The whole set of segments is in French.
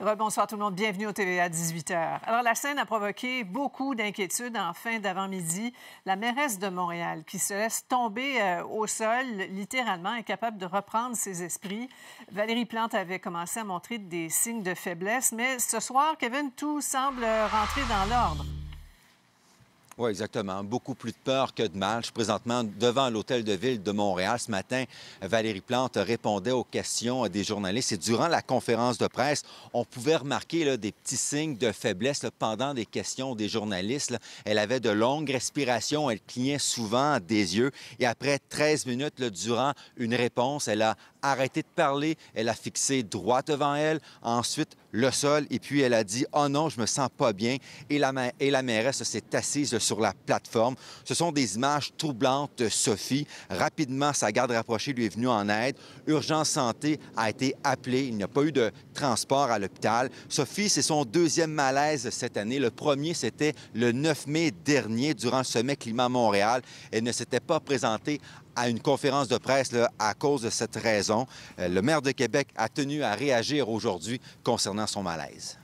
Rebonsoir tout le monde, bienvenue au TVA 18h. Alors la scène a provoqué beaucoup d'inquiétudes en fin d'avant-midi. La mairesse de Montréal qui se laisse tomber euh, au sol, littéralement incapable de reprendre ses esprits. Valérie Plante avait commencé à montrer des signes de faiblesse, mais ce soir, Kevin, tout semble rentrer dans l'ordre. Oui, exactement. Beaucoup plus de peur que de mal. Je suis présentement devant l'hôtel de ville de Montréal. Ce matin, Valérie Plante répondait aux questions des journalistes et durant la conférence de presse, on pouvait remarquer des petits signes de faiblesse pendant des questions des journalistes. Elle avait de longues respirations, elle clignait souvent des yeux et après 13 minutes durant une réponse, elle a arrêté de parler, elle a fixé droit devant elle, ensuite le sol et puis elle a dit « Oh non, je me sens pas bien » et la, ma... et la mairesse s'est assise sur la plateforme. Ce sont des images troublantes de Sophie. Rapidement, sa garde rapprochée lui est venue en aide. Urgence Santé a été appelée. Il n'y a pas eu de transport à l'hôpital. Sophie, c'est son deuxième malaise cette année. Le premier, c'était le 9 mai dernier, durant le sommet Climat Montréal. Elle ne s'était pas présentée à une conférence de presse à cause de cette raison. Euh, le maire de Québec a tenu à réagir aujourd'hui concernant son malaise.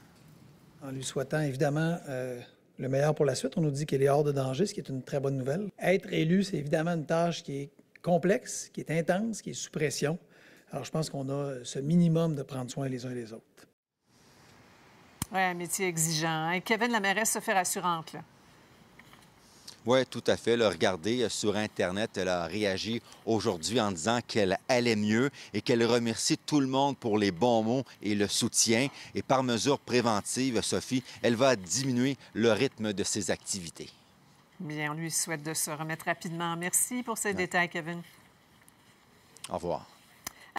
En lui souhaitant évidemment euh, le meilleur pour la suite. On nous dit qu'elle est hors de danger, ce qui est une très bonne nouvelle. Être élu, c'est évidemment une tâche qui est complexe, qui est intense, qui est sous pression. Alors, je pense qu'on a ce minimum de prendre soin les uns les autres. Oui, un métier exigeant. Hein. Et Kevin, la mairesse se fait rassurante, là. Oui, tout à fait. Le regarder euh, sur Internet, elle a réagi aujourd'hui en disant qu'elle allait mieux et qu'elle remercie tout le monde pour les bons mots et le soutien. Et par mesure préventive, Sophie, elle va diminuer le rythme de ses activités. Bien, on lui souhaite de se remettre rapidement. Merci pour ces détails, Kevin. Au revoir.